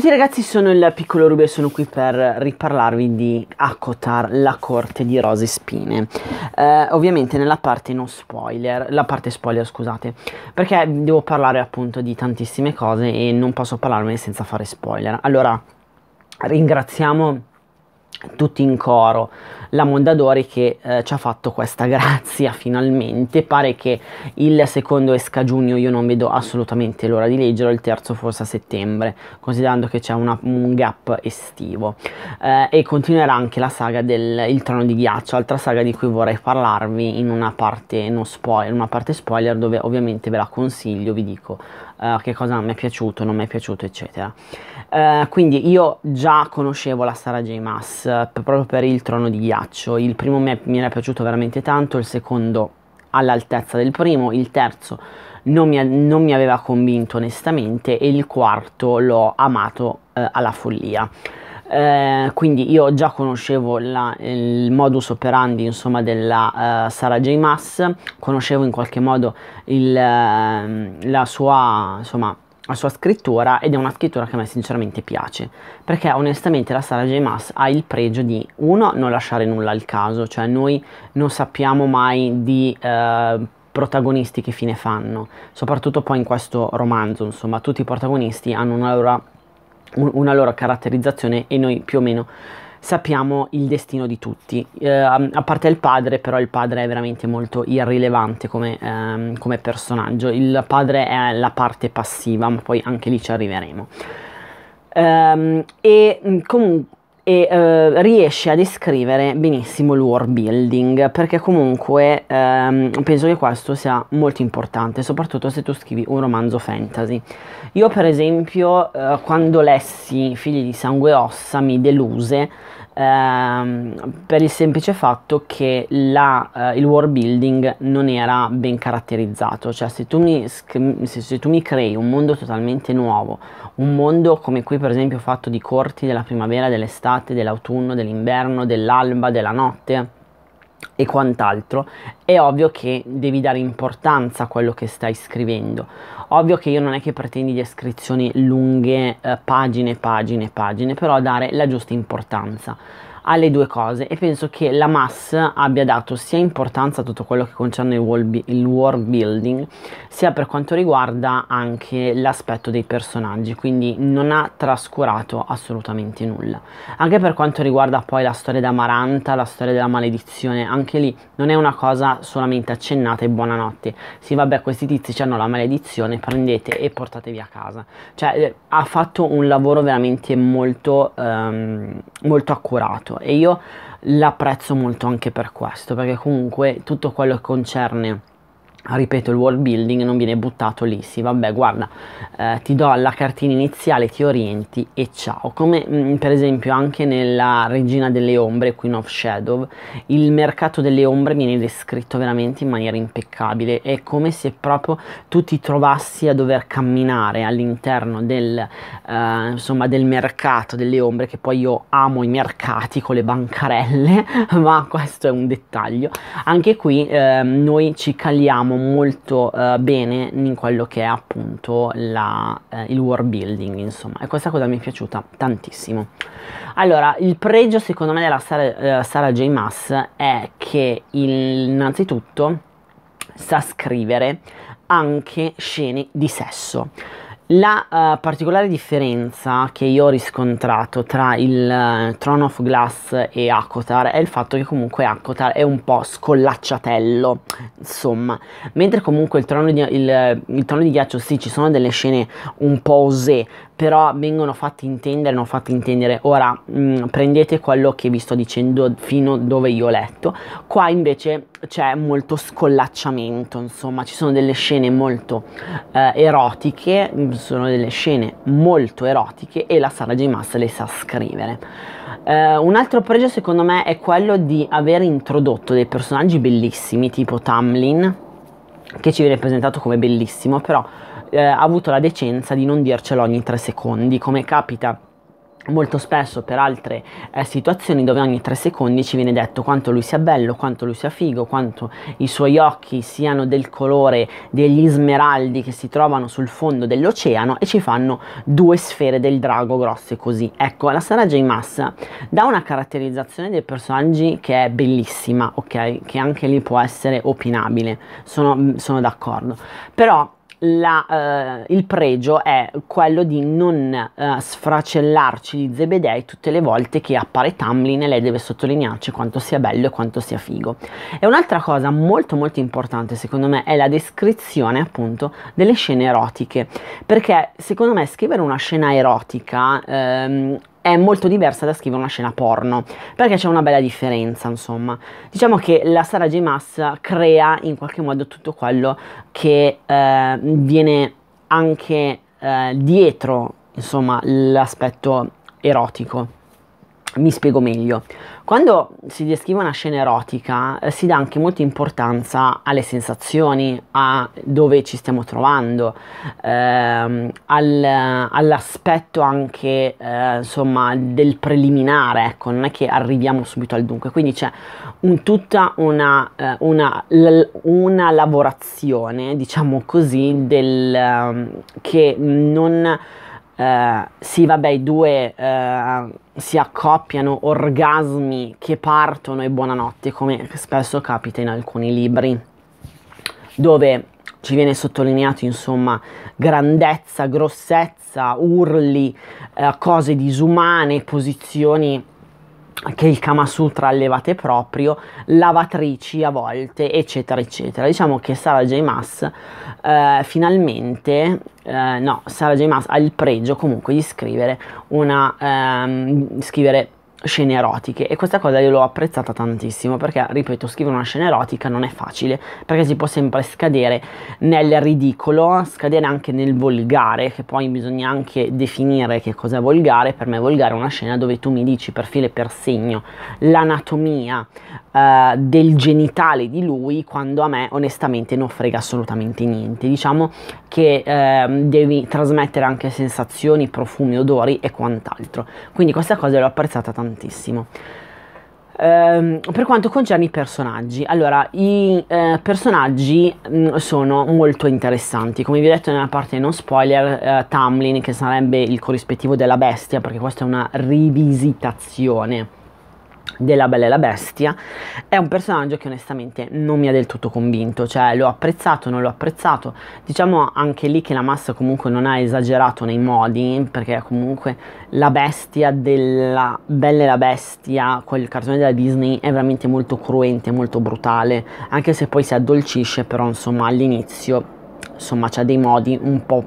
tutti ragazzi, sono il piccolo Rubio e sono qui per riparlarvi di Akotar, la corte di rose spine. Eh, ovviamente nella parte non spoiler, la parte spoiler scusate, perché devo parlare appunto di tantissime cose e non posso parlarne senza fare spoiler. Allora, ringraziamo tutti in coro la Mondadori che eh, ci ha fatto questa grazia finalmente. Pare che il secondo esca giugno, io non vedo assolutamente l'ora di leggerlo, il terzo forse a settembre, considerando che c'è una, un gap estivo. Eh, e continuerà anche la saga del Trono di Ghiaccio, altra saga di cui vorrei parlarvi in una parte, no spoiler, una parte spoiler dove ovviamente ve la consiglio, vi dico Uh, che cosa mi è piaciuto, non mi è piaciuto, eccetera. Uh, quindi io già conoscevo la Sara J. Maas eh, proprio per il trono di ghiaccio. Il primo mi, è, mi era piaciuto veramente tanto, il secondo all'altezza del primo, il terzo non mi, non mi aveva convinto onestamente e il quarto l'ho amato eh, alla follia. Eh, quindi io già conoscevo la, il modus operandi insomma, della uh, eh, Sara J. Mass, conoscevo in qualche modo il, uh, la sua insomma, la sua scrittura ed è una scrittura che a me sinceramente piace perché onestamente la Sara J. Maas ha il pregio di uno non lasciare nulla al caso cioè noi non sappiamo mai di eh, protagonisti che fine fanno soprattutto poi in questo romanzo insomma tutti i protagonisti hanno una loro, una loro caratterizzazione e noi più o meno sappiamo il destino di tutti, eh, a parte il padre, però il padre è veramente molto irrilevante come, ehm, come personaggio, il padre è la parte passiva, ma poi anche lì ci arriveremo. Um, e mm, comunque e eh, riesce a descrivere benissimo il world building perché comunque ehm, penso che questo sia molto importante soprattutto se tu scrivi un romanzo fantasy io per esempio eh, quando lessi Figli di sangue e ossa mi deluse ehm, per il semplice fatto che la, eh, il world building non era ben caratterizzato, cioè se tu, mi, se, se tu mi crei un mondo totalmente nuovo, un mondo come qui per esempio fatto di corti della primavera, dell'estate, dell'autunno, dell'inverno, dell'alba, della notte, e quant'altro, è ovvio che devi dare importanza a quello che stai scrivendo. Ovvio che io non è che pretendi descrizioni lunghe, eh, pagine, pagine, pagine, però dare la giusta importanza alle due cose e penso che la MAS abbia dato sia importanza a tutto quello che concerne il, wall, il world building sia per quanto riguarda anche l'aspetto dei personaggi quindi non ha trascurato assolutamente nulla anche per quanto riguarda poi la storia d'Amaranta la storia della maledizione anche lì non è una cosa solamente accennata e buonanotte sì vabbè questi tizi hanno la maledizione prendete e portatevi a casa cioè eh, ha fatto un lavoro veramente molto, ehm, molto accurato e io l'apprezzo molto anche per questo, perché comunque tutto quello che concerne ripeto il world building non viene buttato lì sì vabbè guarda eh, ti do la cartina iniziale ti orienti e ciao come mh, mm, per esempio anche nella regina delle ombre Queen of Shadow il mercato delle ombre viene descritto veramente in maniera impeccabile è come se proprio tu ti trovassi a dover camminare all'interno del eh, insomma del mercato delle ombre che poi io amo i mercati con le bancarelle ma questo è un dettaglio anche qui eh, noi ci caliamo molto eh, bene in quello che è appunto la, eh, il world building, insomma, e questa cosa mi è piaciuta tantissimo. Allora, il pregio secondo me della Sara, eh, J. Mass è che il, innanzitutto sa scrivere anche scene di sesso. La uh, particolare differenza che io ho riscontrato tra il uh, Throne of Glass e Akotar è il fatto che comunque Akotar è un po' scollacciatello, insomma, mentre comunque il trono di, il, il trono di ghiaccio sì ci sono delle scene un po' osè, però vengono fatti intendere, non fatti intendere. Ora mh, mm, prendete quello che vi sto dicendo fino dove io ho letto. Qua invece c'è molto scollacciamento, insomma, ci sono delle scene molto eh, erotiche, mm, sono delle scene molto erotiche e la Sara J. Maas le sa scrivere. Eh, un altro pregio secondo me è quello di aver introdotto dei personaggi bellissimi tipo Tamlin, che ci viene presentato come bellissimo, però eh, ha avuto la decenza di non dircelo ogni tre secondi, come capita molto spesso per altre eh, situazioni dove ogni tre secondi ci viene detto quanto lui sia bello, quanto lui sia figo, quanto i suoi occhi siano del colore degli smeraldi che si trovano sul fondo dell'oceano e ci fanno due sfere del drago grosse così. Ecco, la Sara J. Mass dà una caratterizzazione dei personaggi che è bellissima, ok? Che anche lì può essere opinabile, sono, mm, sono d'accordo. Però la, eh, il pregio è quello di non eh, sfracellarci di Zebedei tutte le volte che appare Tamlin e lei deve sottolinearci quanto sia bello e quanto sia figo. E un'altra cosa molto molto importante secondo me è la descrizione appunto delle scene erotiche, perché secondo me scrivere una scena erotica ehm, è molto diversa da scrivere una scena porno, perché c'è una bella differenza, insomma. Diciamo che la Sara J. Maas crea in qualche modo tutto quello che eh, viene anche eh, dietro, insomma, l'aspetto erotico. Mi spiego meglio. Quando si descrive una scena erotica eh, si dà anche molta importanza alle sensazioni, a dove ci stiamo trovando, ehm, al, all'aspetto anche eh, insomma, del preliminare, ecco, non è che arriviamo subito al dunque, quindi c'è un, tutta una, eh, una, l- una, lavorazione, diciamo così, del, ehm, che non... Eh, sì, vabbè, i due eh, si accoppiano orgasmi che partono e buonanotte, come spesso capita in alcuni libri, dove ci viene sottolineato insomma grandezza, grossezza, urli, eh, cose disumane, posizioni che il Kama Sutra allevate proprio, lavatrici a volte, eccetera, eccetera. Diciamo che Sara J. Maas eh, finalmente, eh, no, Sara J. Maas ha il pregio comunque di scrivere una, ehm, scrivere scene erotiche e questa cosa io l'ho apprezzata tantissimo perché ripeto scrivere una scena erotica non è facile perché si può sempre scadere nel ridicolo scadere anche nel volgare che poi bisogna anche definire che cos'è volgare per me volgare è una scena dove tu mi dici per filo e per segno l'anatomia eh, del genitale di lui quando a me onestamente non frega assolutamente niente diciamo che eh, devi trasmettere anche sensazioni profumi odori e quant'altro quindi questa cosa l'ho apprezzata tantissimo tantissimo. Ehm, per quanto concerne i personaggi, allora i eh, personaggi mh, mm, sono molto interessanti. Come vi ho detto nella parte non spoiler, eh, Tamlin, che sarebbe il corrispettivo della bestia, perché questa è una rivisitazione della Bella e la Bestia è un personaggio che onestamente non mi ha del tutto convinto cioè l'ho apprezzato non l'ho apprezzato diciamo anche lì che la massa comunque non ha esagerato nei modi perché comunque la bestia della Bella e la Bestia quel cartone della Disney è veramente molto cruente molto brutale anche se poi si addolcisce però insomma all'inizio insomma c'ha dei modi un po'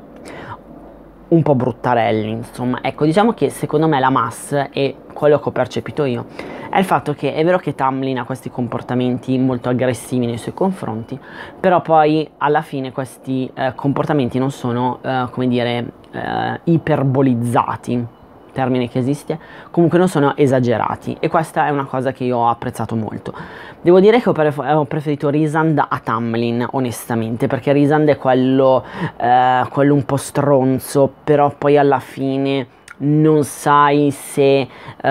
un po' bruttarelli insomma ecco diciamo che secondo me la massa e quello che ho percepito io è il fatto che è vero che Tamlin ha questi comportamenti molto aggressivi nei suoi confronti, però poi alla fine questi eh, comportamenti non sono, eh, come dire, eh, iperbolizzati, termine che esiste, comunque non sono esagerati e questa è una cosa che io ho apprezzato molto. Devo dire che ho, pref- eh, ho preferito Risand a Tamlin, onestamente, perché Risand è quello, eh, quello un po' stronzo, però poi alla fine non sai se uh,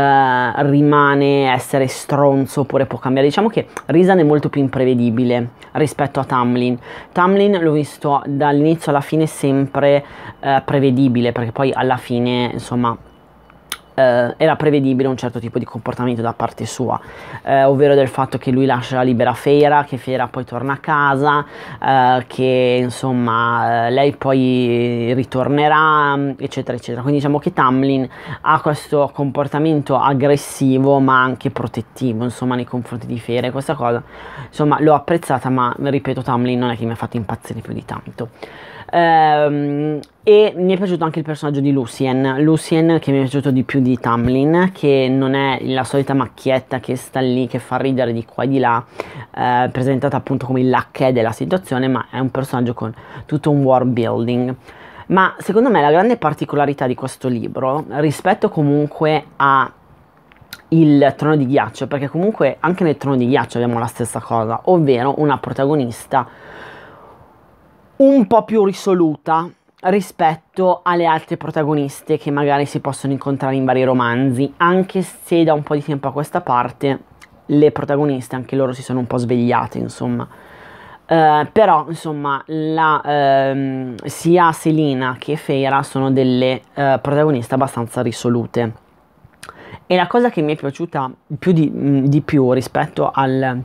rimane essere stronzo oppure può cambiare. Diciamo che Risan è molto più imprevedibile rispetto a Tamlin. Tamlin l'ho visto dall'inizio alla fine sempre uh, prevedibile perché poi alla fine insomma eh, era prevedibile un certo tipo di comportamento da parte sua, eh, ovvero del fatto che lui lascia la libera Fera, che Fera poi torna a casa, eh, che insomma eh, lei poi ritornerà, mm, eccetera, eccetera. Quindi diciamo che Tamlin ha questo comportamento aggressivo ma anche protettivo, insomma, nei confronti di Fera e questa cosa, insomma, l'ho apprezzata, ma ripeto, Tamlin non è che mi ha fatto impazzire più di tanto. Ehm, e mi è piaciuto anche il personaggio di Lucien, Lucien che mi è piaciuto di più di Tamlin, che non è la solita macchietta che sta lì, che fa ridere di qua e di là, eh, presentata appunto come il lacchè della situazione, ma è un personaggio con tutto un world building. Ma secondo me la grande particolarità di questo libro, rispetto comunque a il trono di ghiaccio, perché comunque anche nel trono di ghiaccio abbiamo la stessa cosa, ovvero una protagonista un po' più risoluta rispetto alle altre protagoniste che magari si possono incontrare in vari romanzi, anche se da un po' di tempo a questa parte le protagoniste anche loro si sono un po' svegliate, insomma. Uh, però insomma la, uh, sia Selina che Fera sono delle uh, protagoniste abbastanza risolute e la cosa che mi è piaciuta più di, di più rispetto al,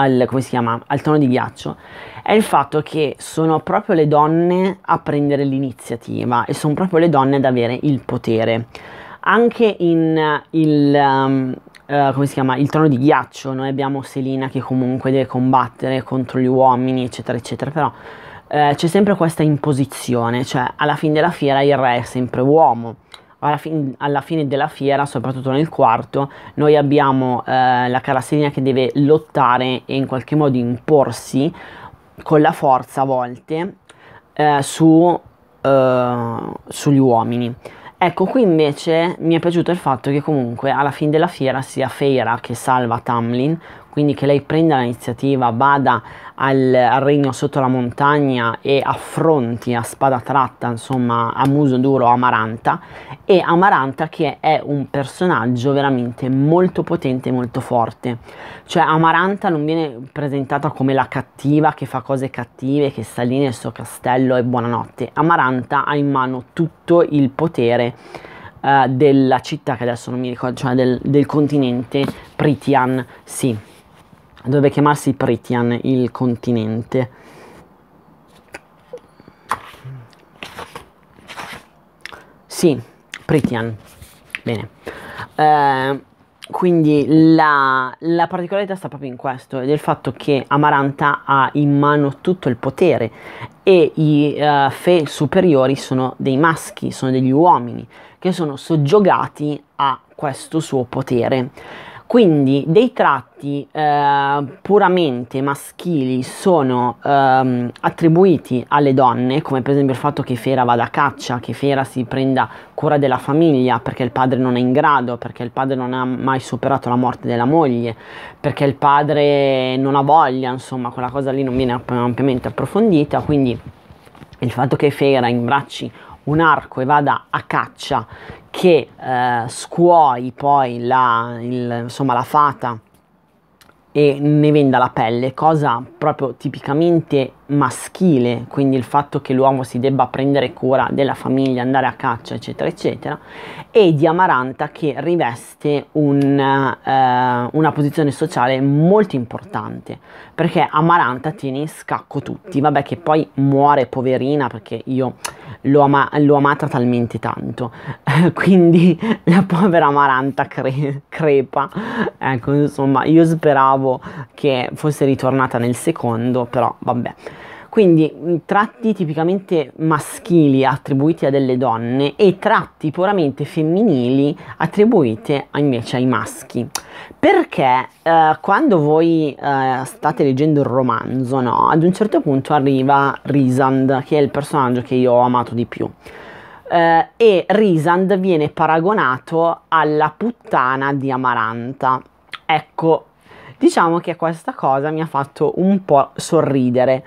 al, come si chiama, al tono di ghiaccio è il fatto che sono proprio le donne a prendere l'iniziativa e sono proprio le donne ad avere il potere. Anche in il, um, Uh, come si chiama, il trono di ghiaccio, noi abbiamo Selina che comunque deve combattere contro gli uomini, eccetera, eccetera, però uh, c'è sempre questa imposizione, cioè alla fine della fiera il re è sempre uomo alla, fin- alla fine della fiera, soprattutto nel quarto, noi abbiamo eh, la carrasserina che deve lottare e in qualche modo imporsi con la forza a volte eh, su, eh, sugli uomini. Ecco, qui invece mi è piaciuto il fatto che comunque alla fine della fiera sia Feira che salva Tamlin, quindi che lei prenda l'iniziativa, vada al, al, regno sotto la montagna e affronti a spada tratta, insomma, a muso duro Amaranta e Amaranta che è un personaggio veramente molto potente e molto forte. Cioè Amaranta non viene presentata come la cattiva che fa cose cattive, che sta lì nel suo castello e buonanotte. Amaranta ha in mano tutto il potere eh, della città che adesso non mi ricordo, cioè del, del continente Pritian, sì dovrebbe chiamarsi Pritian, il continente. Sì, Pritian. Bene. Eh, quindi la, la, particolarità sta proprio in questo, ed fatto che Amaranta ha in mano tutto il potere e i uh, Fe superiori sono dei maschi, sono degli uomini che sono soggiogati a questo suo potere. Quindi dei tratti eh, puramente maschili sono ehm, attribuiti alle donne, come per esempio il fatto che Fera vada a caccia, che Fera si prenda cura della famiglia perché il padre non è in grado, perché il padre non ha mai superato la morte della moglie, perché il padre non ha voglia, insomma, quella cosa lì non viene ampiamente approfondita, quindi il fatto che Fera imbracci un arco e vada a caccia che eh, scuoi poi la, il, insomma, la fata e ne venda la pelle, cosa proprio tipicamente maschile, quindi il fatto che l'uomo si debba prendere cura della famiglia, andare a caccia, eccetera, eccetera, e di Amaranta che riveste un, eh, una posizione sociale molto importante, perché Amaranta tiene in scacco tutti, vabbè che poi muore poverina perché io l'ho, ama- l'ho amata talmente tanto, quindi la povera Amaranta cre- crepa, ecco insomma io speravo che fosse ritornata nel secondo, però vabbè. Quindi tratti tipicamente maschili attribuiti a delle donne e tratti puramente femminili attribuiti invece ai maschi. Perché eh, quando voi eh, state leggendo il romanzo, no, ad un certo punto arriva Risand, che è il personaggio che io ho amato di più. Eh, e Risand viene paragonato alla puttana di Amaranta. Ecco, diciamo che questa cosa mi ha fatto un po' sorridere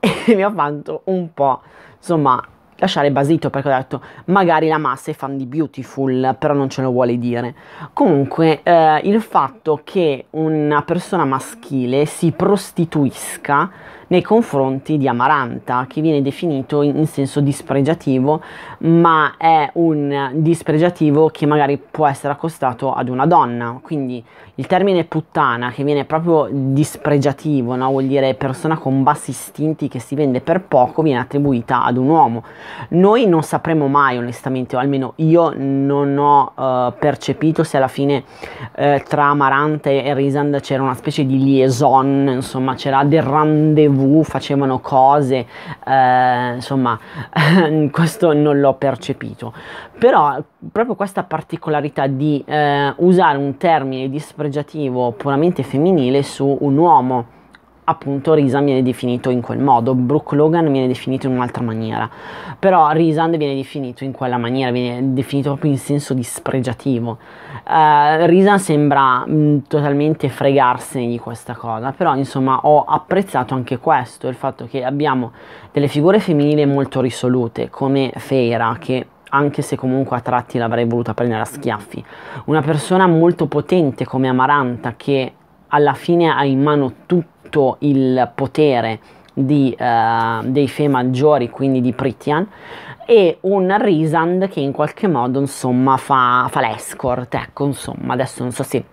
e mi ha fatto un po', insomma, lasciare basito perché ho detto magari la massa è fan di Beautiful però non ce lo vuole dire comunque eh, il fatto che una persona maschile si prostituisca nei confronti di Amaranta che viene definito in, in senso dispregiativo ma è un dispregiativo che magari può essere accostato ad una donna quindi il termine puttana che viene proprio dispregiativo, no? vuol dire persona con bassi istinti che si vende per poco, viene attribuita ad un uomo. Noi non sapremo mai onestamente, o almeno io non ho uh, percepito se alla fine uh, tra Amarante e Risand c'era una specie di liaison, insomma c'era del rendezvous, facevano cose, uh, insomma questo non l'ho percepito. Però proprio questa particolarità di usare un termine dispregiativo scoraggiativo puramente femminile su un uomo. Appunto Risan viene definito in quel modo, Brooke Logan viene definito in un'altra maniera, però Risan viene definito in quella maniera, viene definito proprio in senso dispregiativo. Uh, eh, Risan sembra mh, mm, totalmente fregarsene di questa cosa, però insomma ho apprezzato anche questo, il fatto che abbiamo delle figure femminili molto risolute come Feira che anche se comunque a tratti l'avrei voluta prendere a schiaffi. Una persona molto potente come Amaranta che alla fine ha in mano tutto il potere di, uh, dei Fe maggiori, quindi di Pritian, e un Risand che in qualche modo insomma fa, fa l'escort, ecco insomma adesso non so se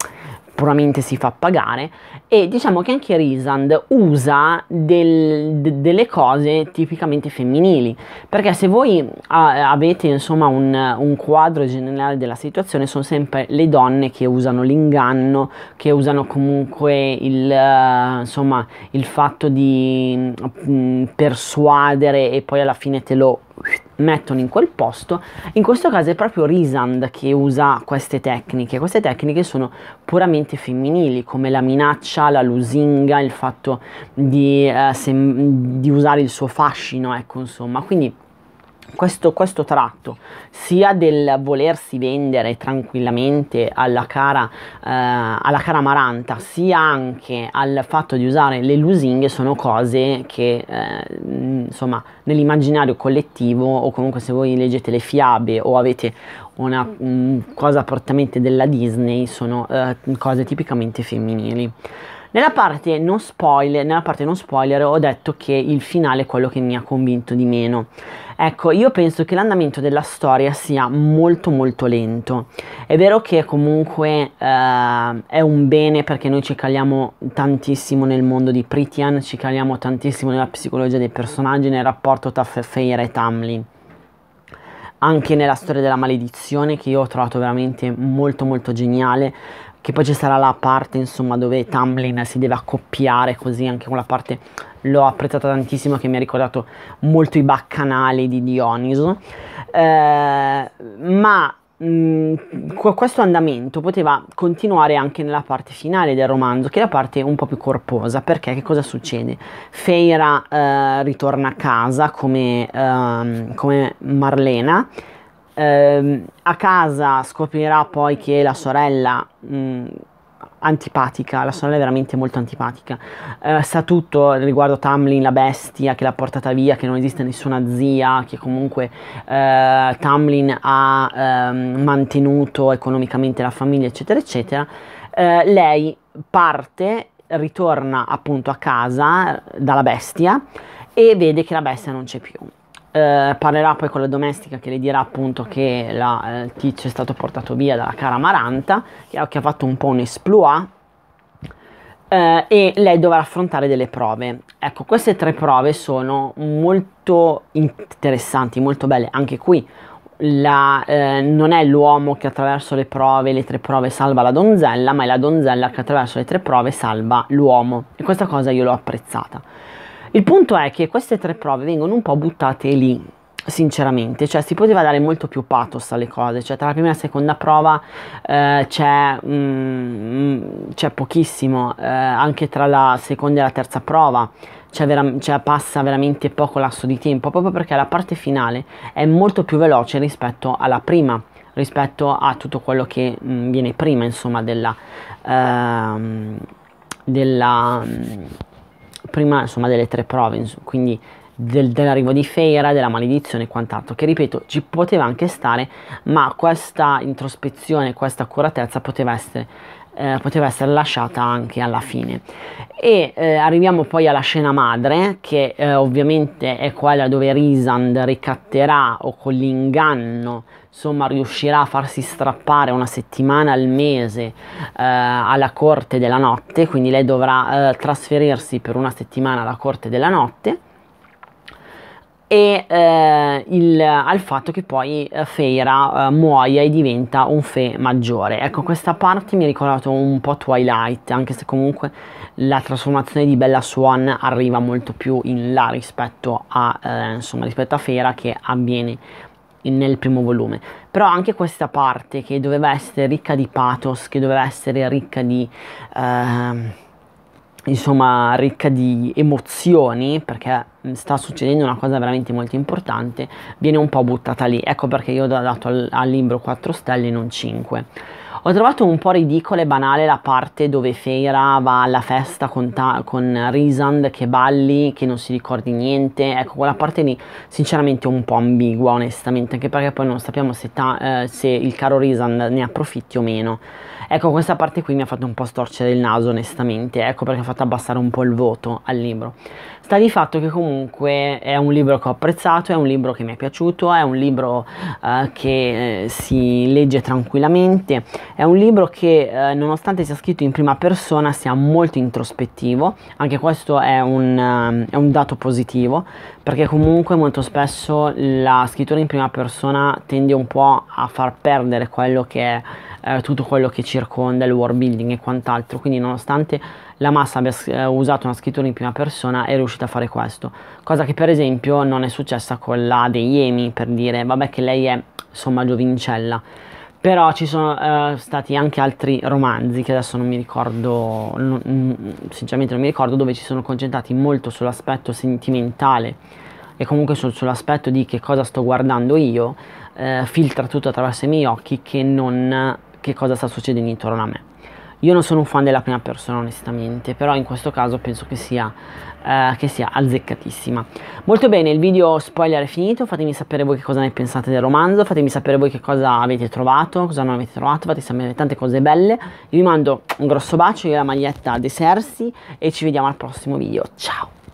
puramente si fa pagare e diciamo che anche Risand usa del, de, delle cose tipicamente femminili perché se voi a, avete insomma un, un, quadro generale della situazione sono sempre le donne che usano l'inganno che usano comunque il, uh, insomma, il fatto di mh, mm, persuadere e poi alla fine te lo mettono in quel posto. In questo caso è proprio Risand che usa queste tecniche. Queste tecniche sono puramente femminili, come la minaccia, la lusinga, il fatto di, eh, sem- di usare il suo fascino, ecco insomma. Quindi questo, questo, tratto, sia del volersi vendere tranquillamente alla cara, eh, alla cara Maranta, sia anche al fatto di usare le lusinghe, sono cose che eh, insomma nell'immaginario collettivo o comunque se voi leggete le fiabe o avete una mh, cosa prettamente della Disney, sono eh, cose tipicamente femminili. Nella parte, spoiler, nella parte, non spoiler, ho detto che il finale è quello che mi ha convinto di meno. Ecco, io penso che l'andamento della storia sia molto molto lento. È vero che comunque eh, è un bene perché noi ci caliamo tantissimo nel mondo di Pritian, ci caliamo tantissimo nella psicologia dei personaggi, nel rapporto tra Feyre e Tamlin. Anche nella storia della maledizione che io ho trovato veramente molto molto geniale, che poi ci sarà la parte insomma dove Tamlin si deve accoppiare così anche con la parte l'ho apprezzata tantissimo che mi ha ricordato molto i baccanali di Dioniso eh, ma mh, mm, questo andamento poteva continuare anche nella parte finale del romanzo che è la parte un po' più corposa perché che cosa succede? Feira eh, ritorna a casa come, ehm, come Marlena Ehm, a casa scoprirà poi che la sorella mh, mm, antipatica, la sorella è veramente molto antipatica, eh, sa tutto riguardo Tamlin la bestia che l'ha portata via, che non esiste nessuna zia, che comunque eh, Tamlin ha eh, mantenuto economicamente la famiglia, eccetera, eccetera. Eh, lei parte, ritorna appunto a casa dalla bestia e vede che la bestia non c'è più eh, parlerà poi con la domestica che le dirà appunto che la, eh, il tizio è stato portato via dalla cara Maranta, che, ha fatto un po' un esploit. Eh, e lei dovrà affrontare delle prove. Ecco, queste tre prove sono molto interessanti, molto belle. Anche qui la, eh, non è l'uomo che attraverso le prove, le tre prove salva la donzella, ma è la donzella che attraverso le tre prove salva l'uomo. E questa cosa io l'ho apprezzata. Il punto è che queste tre prove vengono un po' buttate lì, sinceramente, cioè si poteva dare molto più pathos alle cose, cioè tra la prima e la seconda prova eh, c'è, mm, c'è, pochissimo, eh, anche tra la seconda e la terza prova c'è vera- c'è cioè, passa veramente poco lasso di tempo, proprio perché la parte finale è molto più veloce rispetto alla prima, rispetto a tutto quello che mh, mm, viene prima, insomma, della... Ehm, della mh, mm, prima insomma, delle tre prove, quindi del, dell'arrivo di Feira, della maledizione e quant'altro, che ripeto ci poteva anche stare, ma questa introspezione, questa accuratezza poteva essere, eh, poteva essere lasciata anche alla fine. E eh, arriviamo poi alla scena madre, che eh, ovviamente è quella dove Risand ricatterà o con l'inganno insomma riuscirà a farsi strappare una settimana al mese eh, alla corte della notte, quindi lei dovrà eh, trasferirsi per una settimana alla corte della notte e eh, il, al fatto che poi eh, Feira eh, muoia e diventa un fe maggiore. Ecco, questa parte mi ha ricordato un po' Twilight, anche se comunque la trasformazione di Bella Swan arriva molto più in là rispetto a, eh, insomma, rispetto a Fera che avviene nel primo volume. Però anche questa parte che doveva essere ricca di pathos, che doveva essere ricca di... Eh, insomma ricca di emozioni perché sta succedendo una cosa veramente molto importante viene un po' buttata lì ecco perché io ho dato al, al libro 4 stelle non 5 ho trovato un po' ridicola e banale la parte dove Feira va alla festa con, ta- con Risand che balli, che non si ricordi niente. Ecco, quella parte lì sinceramente è un po' ambigua, onestamente, anche perché poi non sappiamo se, ta- eh, se il caro Risand ne approfitti o meno. Ecco, questa parte qui mi ha fatto un po' storcere il naso, onestamente, ecco perché ha fatto abbassare un po' il voto al libro. Sta di fatto che comunque è un libro che ho apprezzato, è un libro che mi è piaciuto, è un libro eh, che eh, si legge tranquillamente è un libro che eh, nonostante sia scritto in prima persona sia molto introspettivo, anche questo è un, ehm, è un dato positivo perché comunque molto spesso la scrittura in prima persona tende un po' a far perdere quello che è eh, tutto quello che circonda il world building e quant'altro. Quindi, nonostante la massa abbia eh, usato una scrittura in prima persona, è riuscita a fare questo. Cosa che, per esempio, non è successa con la dei Yemi, per dire, vabbè, che lei è insomma giovincella però ci sono uh, stati anche altri romanzi che adesso non mi ricordo, non, sinceramente non mi ricordo, dove ci sono concentrati molto sull'aspetto sentimentale e comunque sul, sull'aspetto di che cosa sto guardando io, uh, filtra tutto attraverso i miei occhi che non che cosa sta succedendo intorno a me. Io non sono un fan della prima persona onestamente, però in questo caso penso che sia, eh, che sia azzeccatissima. Molto bene, il video spoiler è finito, fatemi sapere voi che cosa ne pensate del romanzo, fatemi sapere voi che cosa avete trovato, cosa non avete trovato, fatemi sapere tante cose belle. Io vi mando un grosso bacio, io la maglietta De Sersi e ci vediamo al prossimo video. Ciao!